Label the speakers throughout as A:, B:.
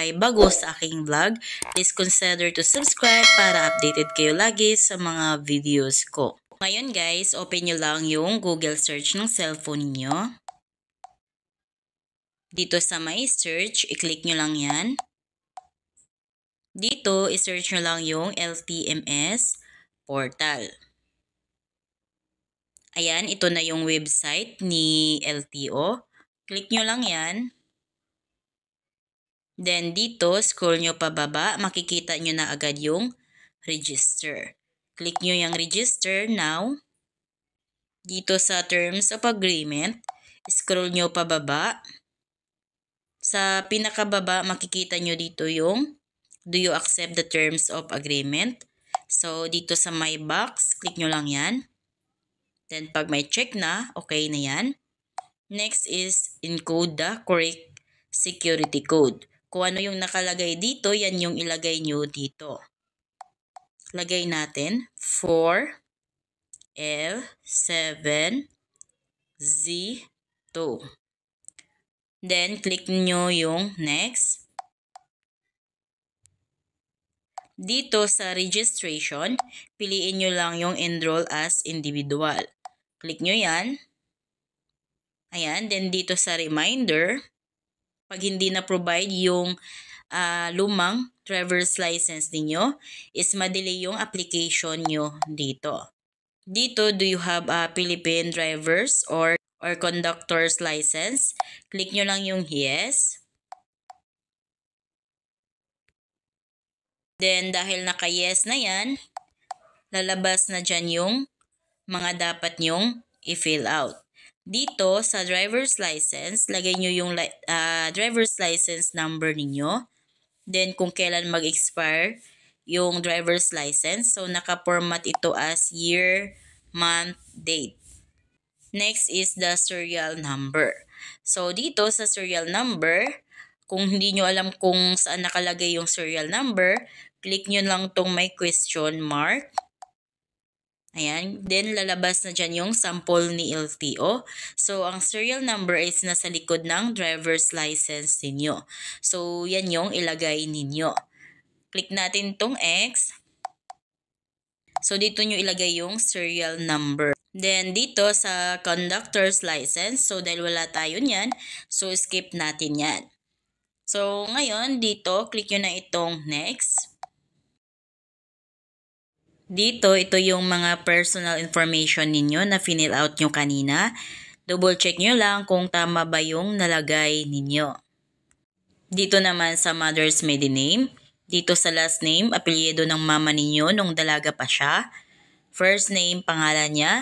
A: ay bago sa aking vlog, please consider to subscribe para updated kayo lagi sa mga videos ko. Ngayon guys, open nyo lang yung Google search ng cellphone nyo. Dito sa my search, i-click nyo lang yan. Dito, i-search nyo lang yung LTMS portal. Ayan, ito na yung website ni LTO. Click nyo lang yan. Then dito, scroll nyo pababa, makikita nyo na agad yung register. Click nyo yung register now. Dito sa terms of agreement, scroll nyo pababa. Sa pinakababa, makikita nyo dito yung do you accept the terms of agreement. So, dito sa my box, click nyo lang yan. Then, pag may check na, okay na yan. Next is encode the correct security code. Kung ano yung nakalagay dito, yan yung ilagay nyo dito. Lagay natin 4 L7 Z2. Then, click nyo yung next. Dito sa registration, piliin nyo lang yung enroll as individual. Click nyo yan. Ayan, then dito sa reminder, pag hindi na-provide yung uh, lumang driver's license niyo is madelay yung application nyo dito. Dito, do you have a Philippine driver's or or conductor's license? Click nyo lang yung yes. Then, dahil naka-yes na yan, lalabas na dyan yung mga dapat nyong i-fill out. Dito sa driver's license, lagay nyo yung uh, driver's license number ninyo. Then kung kailan mag-expire yung driver's license. So naka-format ito as year, month, date. Next is the serial number. So dito sa serial number, kung hindi nyo alam kung saan nakalagay yung serial number, click nyo lang tong may question mark. Ayan. Then, lalabas na dyan yung sample ni LTO. So, ang serial number is nasa likod ng driver's license ninyo. So, yan yung ilagay ninyo. Click natin tong X. So, dito nyo ilagay yung serial number. Then, dito sa conductor's license. So, dahil wala tayo niyan, so skip natin yan. So, ngayon, dito, click nyo na itong next. Dito, ito yung mga personal information ninyo na finill out nyo kanina. Double check nyo lang kung tama ba yung nalagay ninyo. Dito naman sa mother's maiden name. Dito sa last name, apelyido ng mama ninyo nung dalaga pa siya. First name, pangalan niya.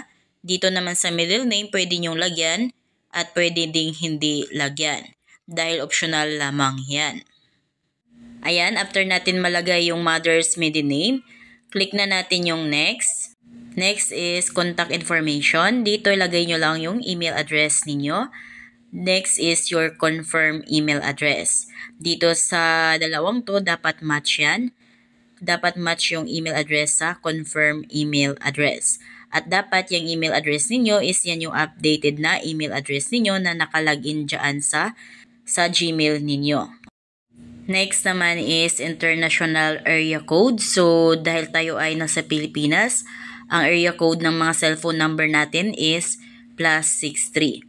A: Dito naman sa middle name, pwede nyong lagyan at pwede ding hindi lagyan. Dahil optional lamang yan. Ayan, after natin malagay yung mother's maiden name, Click na natin yung next. Next is contact information. Dito ilagay nyo lang yung email address ninyo. Next is your confirm email address. Dito sa dalawang to, dapat match yan. Dapat match yung email address sa confirm email address. At dapat yung email address ninyo is yan yung updated na email address ninyo na nakalagin dyan sa, sa Gmail ninyo. Next naman is International Area Code. So, dahil tayo ay nasa Pilipinas, ang area code ng mga cellphone number natin is plus 63.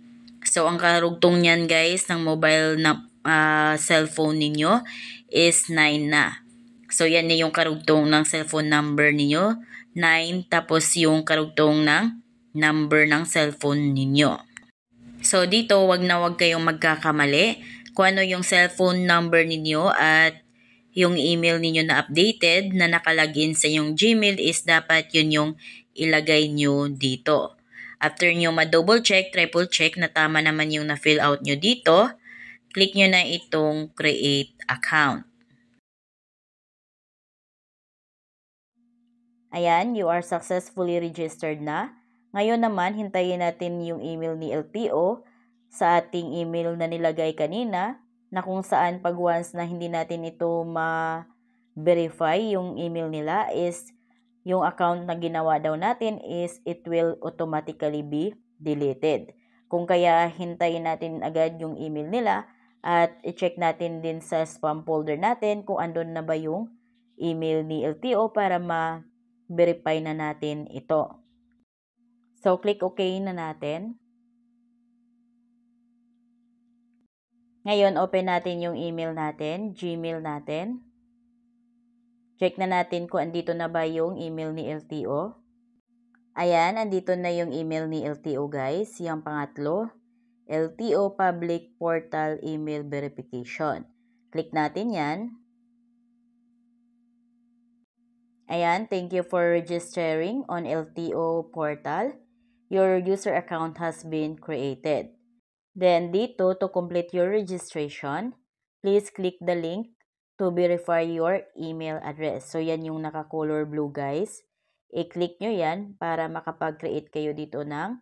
A: So, ang karugtong niyan guys ng mobile na uh, cellphone ninyo is 9 na. So, yan na yung karugtong ng cellphone number ninyo. 9 tapos yung karugtong ng number ng cellphone ninyo. So, dito wag na wag kayong magkakamali kung ano yung cellphone number ninyo at yung email ninyo na updated na nakalagin sa yung Gmail is dapat yun yung ilagay nyo dito. After nyo ma-double check, triple check na tama naman yung na-fill out nyo dito, click nyo na itong create account. Ayan, you are successfully registered na. Ngayon naman, hintayin natin yung email ni LTO sa ating email na nilagay kanina na kung saan pag once na hindi natin ito ma-verify yung email nila is yung account na ginawa daw natin is it will automatically be deleted. Kung kaya hintayin natin agad yung email nila at i-check natin din sa spam folder natin kung andon na ba yung email ni LTO para ma-verify na natin ito. So, click OK na natin. Ngayon, open natin yung email natin, Gmail natin. Check na natin kung andito na ba yung email ni LTO. Ayan, andito na yung email ni LTO guys, yung pangatlo. LTO Public Portal Email Verification. Click natin yan. Ayan, thank you for registering on LTO portal. Your user account has been created. Then dito, to complete your registration, please click the link to verify your email address. So, yan yung naka-color blue, guys. I-click nyo yan para makapag-create kayo dito ng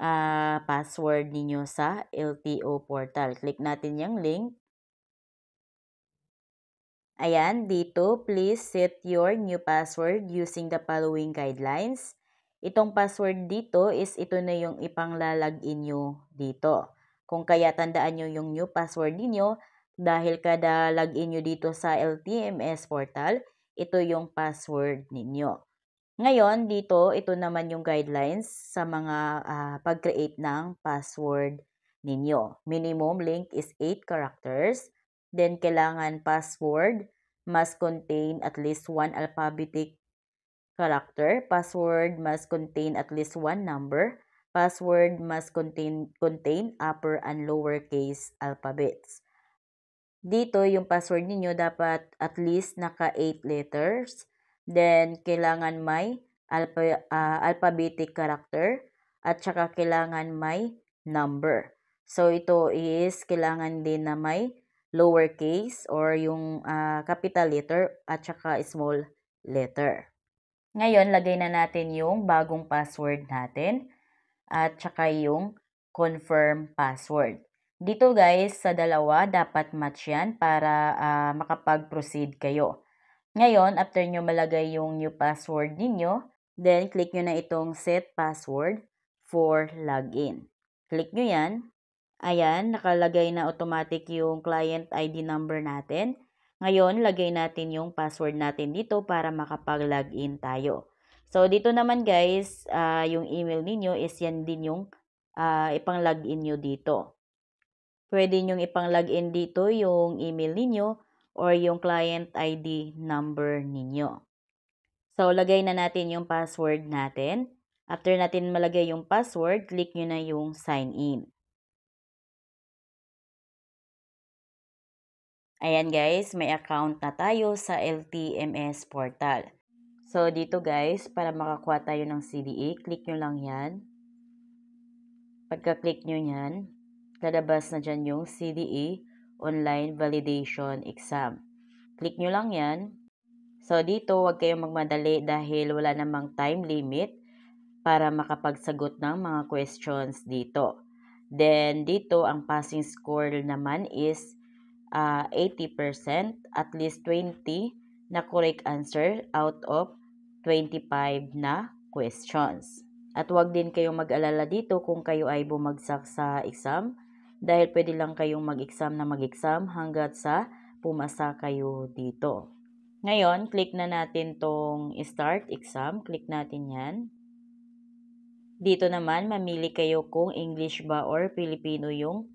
A: uh, password ninyo sa LTO portal. Click natin yung link. Ayan, dito, please set your new password using the following guidelines. Itong password dito is ito na yung ipanglalagin nyo dito. Kung kaya tandaan nyo yung new password niyo dahil kada login nyo dito sa LTMS portal, ito yung password ninyo. Ngayon, dito, ito naman yung guidelines sa mga uh, pag-create ng password ninyo. Minimum length is 8 characters. Then, kailangan password must contain at least one alphabetic character. Password must contain at least one number. Password must contain, contain upper and lower case alphabets. Dito, yung password niyo dapat at least naka 8 letters. Then, kailangan may alpha, uh, alphabetic character at saka kailangan may number. So, ito is kailangan din na may lower case or yung uh, capital letter at saka small letter. Ngayon, lagay na natin yung bagong password natin at saka yung confirm password. Dito guys, sa dalawa, dapat match yan para uh, makapag-proceed kayo. Ngayon, after nyo malagay yung new password ninyo, then click nyo na itong set password for login. Click nyo yan. Ayan, nakalagay na automatic yung client ID number natin. Ngayon, lagay natin yung password natin dito para makapag-login tayo. So, dito naman guys, uh, yung email ninyo is yan din yung uh, ipang-login nyo dito. Pwede nyo ipang-login dito yung email ninyo or yung client ID number ninyo. So, lagay na natin yung password natin. After natin malagay yung password, click nyo na yung sign in. Ayan guys, may account na tayo sa LTMS portal. So, dito guys, para makakuha tayo ng CDE, click nyo lang yan. Pagka-click nyo yan, lalabas na dyan yung CDE Online Validation Exam. Click nyo lang yan. So, dito, huwag kayong magmadali dahil wala namang time limit para makapagsagot ng mga questions dito. Then, dito, ang passing score naman is uh, ah, 80%, at least 20 na correct answer out of 25 na questions. At huwag din kayong mag-alala dito kung kayo ay bumagsak sa exam dahil pwede lang kayong mag-exam na mag-exam hanggat sa pumasa kayo dito. Ngayon, click na natin tong start exam. Click natin yan. Dito naman, mamili kayo kung English ba or Filipino yung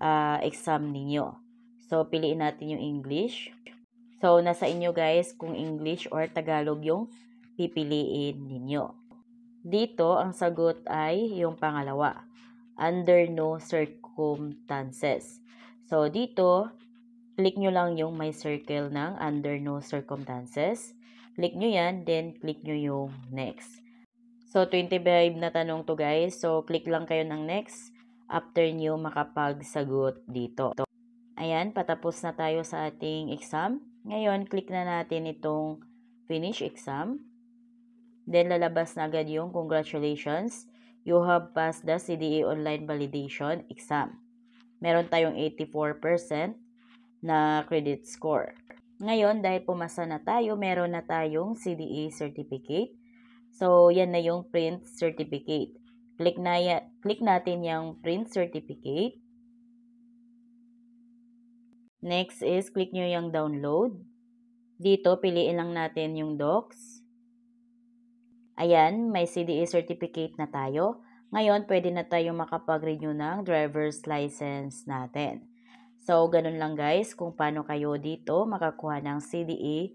A: uh, exam ninyo. So, piliin natin yung English. So, nasa inyo guys kung English or Tagalog yung pipiliin ninyo. Dito, ang sagot ay yung pangalawa, under no circumstances. So, dito, click nyo lang yung my circle ng under no circumstances. Click nyo yan, then click nyo yung next. So, 25 na tanong to guys. So, click lang kayo ng next after nyo makapagsagot dito. Ayan, patapos na tayo sa ating exam. Ngayon, click na natin itong finish exam. Then, lalabas na agad yung congratulations. You have passed the CDA online validation exam. Meron tayong 84% na credit score. Ngayon, dahil pumasa na tayo, meron na tayong CDA certificate. So, yan na yung print certificate. Click, na, click natin yung print certificate. Next is, click nyo yung download. Dito, piliin lang natin yung docs. Ayan, may CDA certificate na tayo. Ngayon, pwede na tayong makapag-renew ng driver's license natin. So, ganun lang guys kung paano kayo dito makakuha ng CDA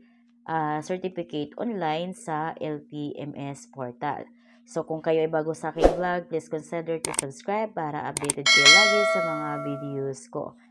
A: uh, ah, certificate online sa LTMS portal. So, kung kayo ay bago sa aking vlog, please consider to subscribe para updated kayo lagi sa mga videos ko.